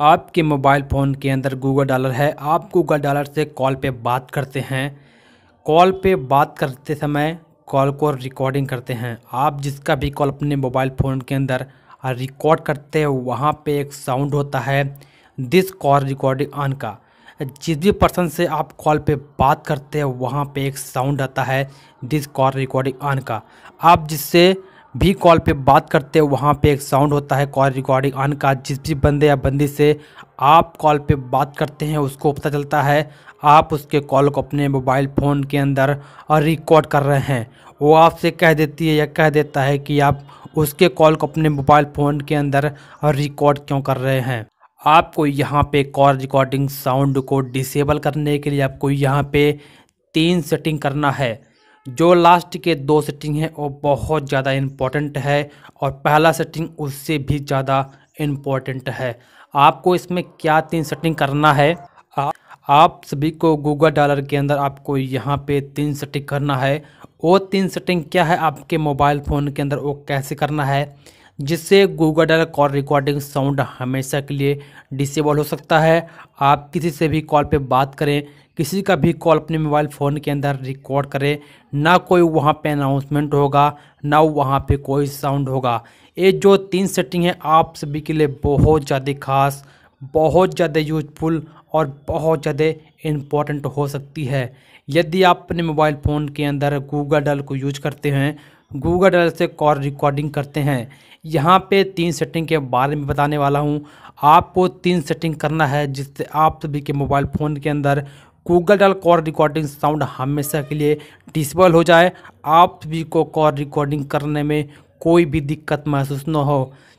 आपके mobile phone के अंदर गूगल डॉलर है आप गूगल डॉलर से कॉल पे बात करते हैं कॉल पे बात करते समय कॉल को रिकॉर्डिंग करते हैं आप जिसका भी कॉल अपने मोबाइल फ़ोन के अंदर रिकॉर्ड करते हैं वहाँ पे एक साउंड होता है दिस कॉल रिकॉर्डिंग ऑन का जिस भी पर्सन से आप कॉल पे बात करते हैं वहाँ पे एक साउंड आता है दिस कॉल रिकॉर्डिंग ऑन का आप जिससे भी कॉल पे बात करते हैं वहाँ पे एक साउंड होता है कॉल रिकॉर्डिंग ऑन का जिस भी बंदे या बंदी से आप कॉल पे बात करते हैं उसको पता चलता है आप उसके कॉल को अपने मोबाइल फ़ोन के अंदर और रिकॉर्ड कर रहे हैं वो आपसे कह देती है या कह देता है कि आप उसके कॉल को अपने मोबाइल फ़ोन के अंदर और रिकॉर्ड क्यों कर रहे हैं आपको यहाँ पे कॉल रिकॉर्डिंग साउंड को डिसेबल करने के लिए आपको यहाँ पे तीन सेटिंग करना है जो लास्ट के दो सेटिंग हैं वो बहुत ज़्यादा इम्पॉर्टेंट है और पहला सेटिंग उससे भी ज़्यादा इम्पॉर्टेंट है आपको इसमें क्या तीन सेटिंग करना है आ, आप सभी को गूगल डॉलर के अंदर आपको यहाँ पे तीन सेटिंग करना है वो तीन सेटिंग क्या है आपके मोबाइल फ़ोन के अंदर वो कैसे करना है जिससे Google dial call recording sound हमेशा के लिए डिसेबल हो सकता है आप किसी से भी कॉल पे बात करें किसी का भी कॉल अपने मोबाइल फ़ोन के अंदर रिकॉर्ड करें ना कोई वहाँ पे अनाउंसमेंट होगा ना वहाँ पे कोई साउंड होगा ये जो तीन सेटिंग है आप सभी के लिए बहुत ज़्यादा खास बहुत ज़्यादा यूजफुल और बहुत ज़्यादा इम्पॉर्टेंट हो सकती है यदि आप अपने मोबाइल फ़ोन के अंदर गूगल डल को यूज करते हैं गूगल डल से कॉल रिकॉर्डिंग करते हैं यहाँ पे तीन सेटिंग के बारे में बताने वाला हूँ आपको तीन सेटिंग करना है जिससे आप सभी के मोबाइल फ़ोन के अंदर Google dial call recording sound हमेशा के लिए डिसबल हो जाए आप भी को कॉल रिकॉर्डिंग करने में कोई भी दिक्कत महसूस न हो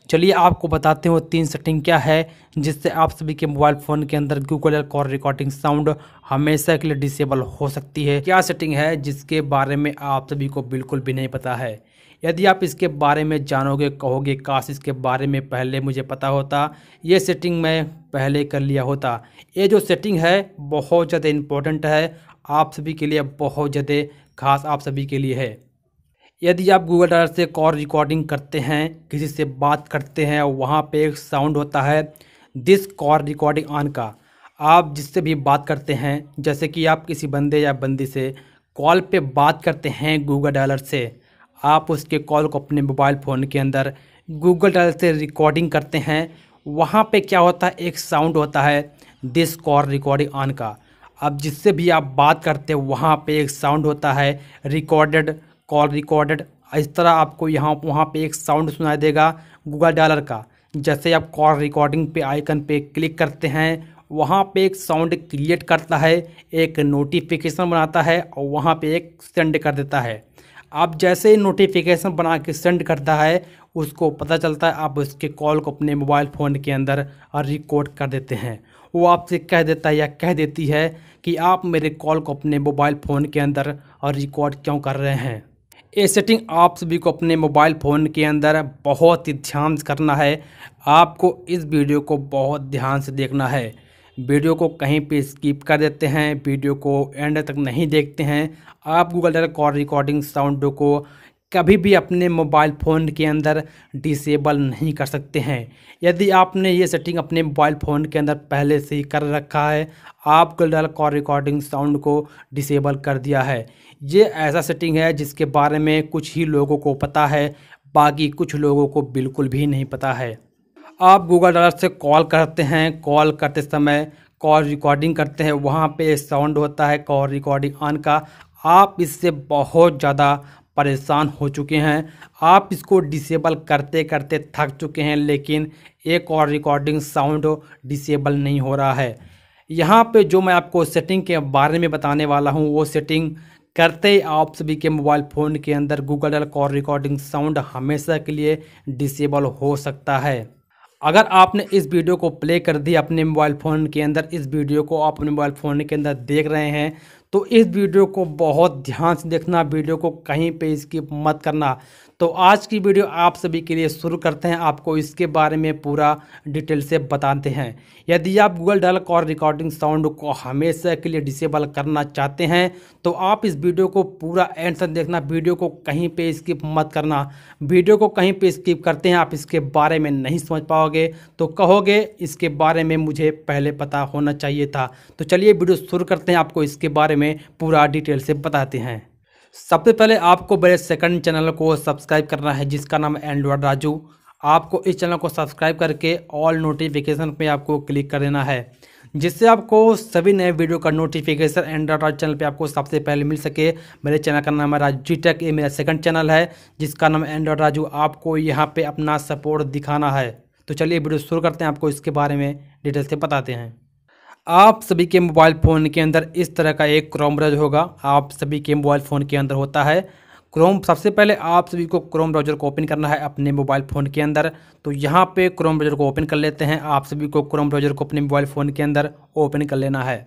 चलिए आपको बताते हैं वो तीन सेटिंग क्या है जिससे आप सभी के मोबाइल फ़ोन के अंदर गूगल या कॉल रिकॉर्डिंग साउंड हमेशा के लिए डिसेबल हो सकती है क्या सेटिंग है जिसके बारे में आप सभी को बिल्कुल भी नहीं पता है यदि आप इसके बारे में जानोगे कहोगे काश इसके बारे में पहले मुझे पता होता ये सेटिंग मैं पहले कर लिया होता ये जो सेटिंग है बहुत ज़्यादा इम्पोर्टेंट है आप सभी के लिए बहुत ज़्यादा खास आप सभी के लिए है यदि आप गूगल ड्राइव से कॉल रिकॉर्डिंग करते हैं किसी से बात करते हैं वहाँ पे एक साउंड होता है दिस कॉल रिकॉर्डिंग ऑन का आप जिससे भी बात करते हैं जैसे कि आप किसी बंदे या बंदी से कॉल पे बात करते हैं गूगल डायलर से आप उसके कॉल को अपने मोबाइल फ़ोन के अंदर गूगल डायलर से रिकॉर्डिंग करते हैं वहाँ पे क्या होता है एक साउंड होता है दिस कॉल रिकॉर्डिंग ऑन का अब जिससे भी आप बात करते हैं वहाँ पे एक साउंड होता है रिकॉर्डेड कॉल रिकॉर्डेड इस तरह आपको यहाँ वहाँ पे एक साउंड सुनाई देगा गूगल डॉलर का जैसे आप कॉल रिकॉर्डिंग पे आइकन पे क्लिक करते हैं वहाँ पे एक साउंड क्रिएट करता है एक नोटिफिकेशन बनाता है और वहाँ पे एक सेंड कर देता है आप जैसे नोटिफिकेशन बना के सेंड करता है उसको पता चलता है आप उसके कॉल को अपने मोबाइल फ़ोन के अंदर रिकॉर्ड कर देते हैं वो आपसे कह देता है या कह देती है कि आप मेरे कॉल को अपने मोबाइल फ़ोन के अंदर रिकॉर्ड क्यों कर रहे हैं ये सेटिंग आप सभी को अपने मोबाइल फ़ोन के अंदर बहुत ही ध्यान से करना है आपको इस वीडियो को बहुत ध्यान से देखना है वीडियो को कहीं पे स्किप कर देते हैं वीडियो को एंड तक नहीं देखते हैं आप गूगल डायरेक्ट रिकॉर्डिंग साउंड को कभी भी अपने मोबाइल फ़ोन के अंदर डिसेबल नहीं कर सकते हैं यदि आपने ये सेटिंग अपने मोबाइल फ़ोन के अंदर पहले से ही कर रखा है आप गल कॉल रिकॉर्डिंग साउंड को डिसेबल कर दिया है ये ऐसा सेटिंग है जिसके बारे में कुछ ही लोगों को पता है बाकी कुछ लोगों को बिल्कुल भी नहीं पता है आप गूगल डॉलर से कॉल करते हैं कॉल करते समय कॉल रिकॉर्डिंग करते हैं वहाँ पे साउंड होता है कॉल रिकॉर्डिंग ऑन का आप इससे बहुत ज़्यादा परेशान हो चुके हैं आप इसको डिसेबल करते करते थक चुके हैं लेकिन एक और रिकॉर्डिंग साउंड डिसेबल नहीं हो रहा है यहाँ पे जो मैं आपको सेटिंग के बारे में बताने वाला हूँ वो सेटिंग करते ही आप सभी के मोबाइल फ़ोन के अंदर Google dial call recording sound हमेशा के लिए डिसेबल हो सकता है अगर आपने इस वीडियो को प्ले कर दी अपने मोबाइल फ़ोन के अंदर इस वीडियो को आप अपने मोबाइल फ़ोन के अंदर देख रहे हैं तो इस वीडियो को बहुत ध्यान से देखना वीडियो को कहीं पे स्किप मत करना तो आज की वीडियो आप सभी के लिए शुरू करते हैं आपको इसके बारे में पूरा डिटेल से बताते हैं यदि आप गूगल डल और रिकॉर्डिंग साउंड को हमेशा के लिए डिसेबल करना चाहते हैं तो आप इस वीडियो को पूरा एंड तक देखना वीडियो को कहीं पे स्किप मत करना वीडियो को कहीं पे स्किप करते हैं आप इसके बारे में नहीं समझ पाओगे तो कहोगे इसके बारे में मुझे पहले पता होना चाहिए था तो चलिए वीडियो शुरू करते हैं आपको इसके बारे में में पूरा डिटेल से बताते हैं सबसे पहले आपको मेरे सेकंड चैनल को सब्सक्राइब करना है जिसका नाम एंड्रॉयड राजू आपको इस चैनल को सब्सक्राइब करके ऑल नोटिफिकेशन पे आपको क्लिक कर देना है जिससे आपको सभी नए वीडियो का नोटिफिकेशन एंड्रॉयड राज चैनल पे आपको सबसे पहले मिल सके मेरे चैनल का नाम है राजू टेक ये मेरा सेकंड चैनल है जिसका नाम एंड्रॉयड राजू आपको यहाँ पर अपना सपोर्ट दिखाना है तो चलिए वीडियो शुरू करते हैं आपको इसके बारे में डिटेल से बताते हैं आप सभी के मोबाइल फ़ोन के अंदर इस तरह का एक क्रोम ब्राउजर होगा आप सभी के मोबाइल फ़ोन के अंदर होता है क्रोम सबसे पहले आप सभी को क्रोम ब्राउजर को ओपन करना है अपने मोबाइल फ़ोन के अंदर तो यहाँ पे क्रोम ब्राउजर को ओपन कर लेते हैं आप सभी को क्रोम ब्राउजर को अपने मोबाइल फ़ोन के अंदर ओपन कर लेना है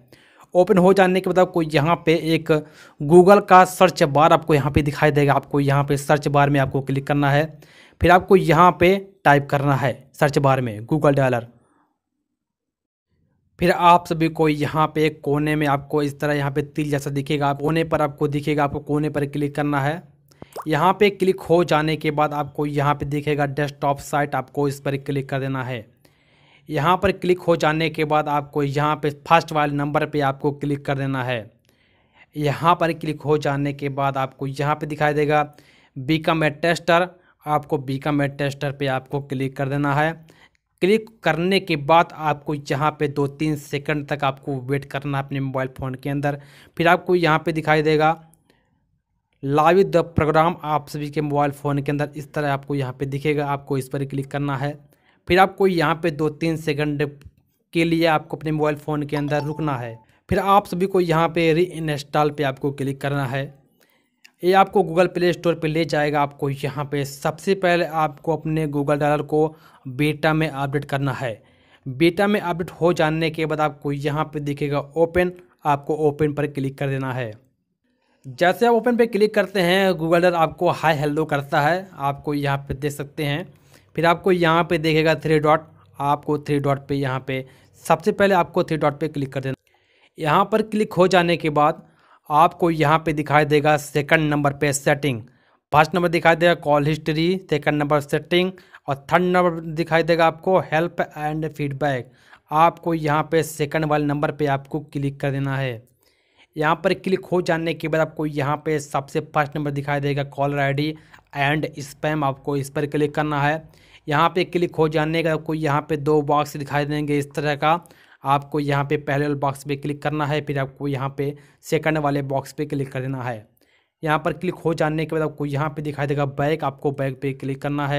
ओपन हो जाने के बाद आपको यहाँ पे एक गूगल का सर्च बार आपको यहाँ पे दिखाई देगा आपको यहाँ पे सर्च बार में आपको क्लिक करना है फिर आपको यहाँ पे टाइप करना है सर्च बार में गूगल डॉलर फिर आप सभी को यहाँ पे कोने में आपको इस तरह यहाँ पे तिल जैसा दिखेगा कोने पर आपको दिखेगा आपको कोने पर क्लिक करना है यहाँ पे क्लिक हो जाने के बाद आपको यहाँ पे दिखेगा डेस्कटॉप साइट आपको इस पर क्लिक कर देना है यहाँ पर क्लिक हो जाने के बाद आपको यहाँ पे फर्स्ट वाले नंबर पे आपको क्लिक कर देना है यहाँ पर क्लिक हो जाने के बाद आपको यहाँ पे दिखाई देगा बी कम टेस्टर आपको बी कम टेस्टर पे आपको क्लिक कर देना है क्लिक करने के बाद आपको यहाँ पे दो तीन सेकंड तक आपको वेट करना अपने मोबाइल फ़ोन के अंदर फिर आपको यहाँ पे दिखाई देगा लाइव द प्रोग्राम आप सभी के मोबाइल फ़ोन के अंदर इस तरह आपको यहाँ पे दिखेगा आपको इस पर क्लिक करना है फिर आपको यहाँ पे दो तीन सेकंड के लिए आपको अपने मोबाइल फ़ोन के अंदर रुकना है फिर आप सभी को यहाँ पर री इंस्टॉल आपको क्लिक करना है ये आपको गूगल प्ले स्टोर पे ले जाएगा आपको यहाँ पे सबसे पहले आपको अपने गूगल डॉलर को बेटा में अपडेट करना है बेटा में अपडेट हो जाने के बाद आपको यहाँ पे दिखेगा ओपन आपको ओपन पर क्लिक कर देना है जैसे आप ओपन पे क्लिक करते हैं गूगल डॉलर आपको हाई हेलो करता है आपको यहाँ पर देख सकते हैं फिर आपको यहाँ पर देखेगा थ्री डॉट आपको थ्री डॉट पे यहाँ पर सबसे पहले आपको थ्री डॉट पे क्लिक कर देना यहाँ पर क्लिक हो जाने के बाद आपको यहाँ पे दिखाई देगा सेकंड नंबर पे सेटिंग फर्स्ट नंबर दिखाई देगा call history second number setting और थर्ड नंबर दिखाई देगा आपको हेल्प एंड फीडबैक आपको यहाँ पे सेकंड वाले नंबर पे आपको क्लिक कर देना है यहाँ पर क्लिक हो जाने के बाद आपको यहाँ पे सबसे फर्स्ट नंबर दिखाई देगा कॉलर आई एंड स्पैम आपको इस पर क्लिक करना है यहाँ पर क्लिक हो जाने का आपको यहाँ पर दो बॉक्स दिखाई देंगे इस तरह का आपको यहाँ पे पहले वाले बॉक्स पे क्लिक करना है फिर आपको यहाँ पे सेकंड वाले बॉक्स पे क्लिक कर देना है यहाँ पर क्लिक हो जाने के बाद आपको यहाँ पे दिखाई देगा बैक आपको बैक पे क्लिक करना है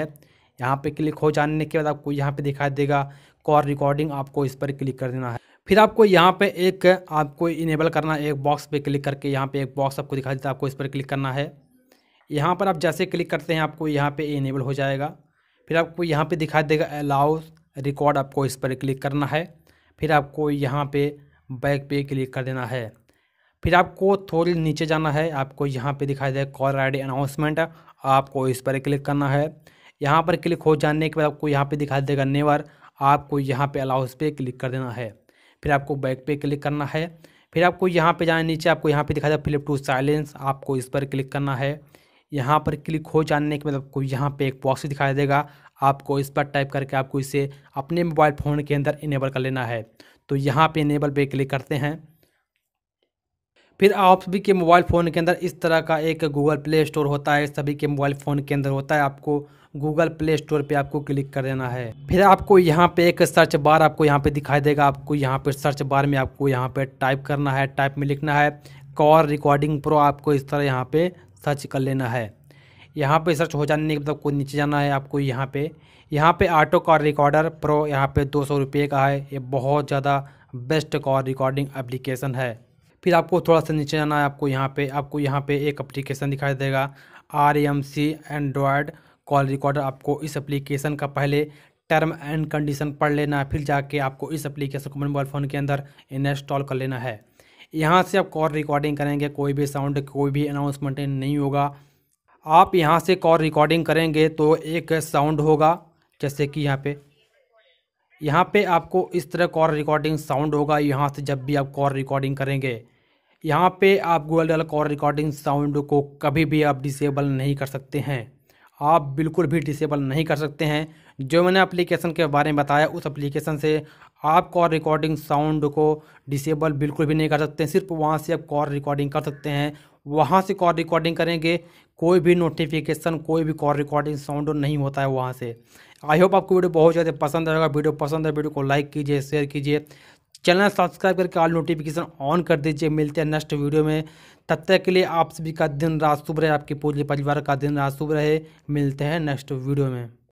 यहाँ पे क्लिक हो जाने के बाद आपको यहाँ पे दिखाई देगा कॉल रिकॉर्डिंग आपको इस पर क्लिक कर देना है फिर आपको यहाँ पर एक आपको इनेबल करना है एक बॉक्स पर क्लिक करके यहाँ पर एक बॉक्स आपको दिखाई देता है आपको इस पर क्लिक करना है यहाँ पर आप जैसे क्लिक करते हैं आपको यहाँ पर इनेबल हो जाएगा फिर आपको यहाँ पर दिखाई देगा अलाउ रिकॉर्ड आपको इस पर क्लिक करना है फिर आपको यहाँ पे बैक पे क्लिक कर देना है फिर आपको थोड़ी नीचे जाना है आपको यहाँ पे दिखाई दे कॉलर आई डी अनाउंसमेंट आपको इस पर क्लिक करना है यहाँ पर क्लिक हो जाने के बाद आपको यहाँ पे दिखाई देगा नेवर आपको यहाँ पे अलाउस पे क्लिक कर देना है फिर आपको बैक पे क्लिक करना है फिर आपको यहाँ पे जाना नीचे आपको यहाँ पे दिखा देगा फ्लिप टू साइलेंस आपको इस पर क्लिक करना है यहाँ पर क्लिक हो जाने के बाद आपको यहाँ पे एक बॉक्स दिखाई देगा आपको इस पर टाइप करके आपको इसे अपने मोबाइल फ़ोन के अंदर इनेबल कर लेना है तो यहाँ पे इनेबल पे क्लिक करते हैं फिर आप सभी के मोबाइल फ़ोन के अंदर इस तरह का एक गूगल प्ले स्टोर होता है सभी के मोबाइल फ़ोन के अंदर होता है आपको गूगल प्ले स्टोर पे आपको क्लिक कर देना है फिर आपको यहाँ पे एक सर्च बार आपको यहाँ पे दिखाई देगा आपको यहाँ पे सर्च बार में आपको यहाँ पे टाइप करना है टाइप में लिखना है कॉर रिकॉर्डिंग प्रो आपको इस तरह यहाँ पे सर्च कर लेना है यहाँ पे सर्च हो जाने के मतलब को नीचे जाना है आपको यहाँ पे यहाँ पे ऑटो कॉल रिकॉर्डर प्रो यहाँ पे दो सौ रुपये का है ये बहुत ज़्यादा बेस्ट कॉल रिकॉर्डिंग एप्लीकेशन है फिर आपको थोड़ा सा नीचे जाना है आपको यहाँ पे आपको यहाँ पे एक एप्लीकेशन दिखाई देगा R M C Android call recorder आपको इस एप्लीकेशन का पहले टर्म एंड कंडीशन पढ़ लेना है फिर जाके आपको इस एप्लीकेशन को मोबाइल फ़ोन के अंदर इंस्टॉल कर लेना है यहाँ से आप कॉल रिकॉर्डिंग करेंगे कोई भी साउंड कोई भी अनाउंसमेंट नहीं होगा आप यहाँ से कॉल रिकॉर्डिंग करेंगे तो एक साउंड होगा जैसे कि यहाँ पे यहाँ पे आपको इस तरह कॉल रिकॉर्डिंग साउंड होगा यहाँ से जब भी आप कॉल रिकॉर्डिंग करेंगे यहाँ पे आप Google dial call recording sound को कभी भी आप डिसेबल नहीं कर सकते हैं आप बिल्कुल भी डिसेबल नहीं कर सकते हैं जो मैंने एप्लीकेशन के बारे में बताया उस एप्लीकेशन से आप कॉल रिकॉर्डिंग साउंड को डिसेबल बिल्कुल भी नहीं कर सकते सिर्फ वहाँ से आप कॉल रिकॉर्डिंग कर सकते हैं वहाँ से कॉल रिकॉर्डिंग करेंगे कोई भी नोटिफिकेशन कोई भी कॉल रिकॉर्डिंग साउंड नहीं होता है वहाँ से आई होप आपको वीडियो बहुत ज़्यादा पसंद आएगा वीडियो पसंद है वीडियो को लाइक कीजिए शेयर कीजिए चैनल सब्सक्राइब करके ऑल नोटिफिकेशन ऑन कर दीजिए मिलते हैं नेक्स्ट वीडियो में तब तक के लिए आप सभी का दिन रात शुभ रहे आपके पूरे परिवार का दिन रात शुभ रहे मिलते हैं नेक्स्ट वीडियो में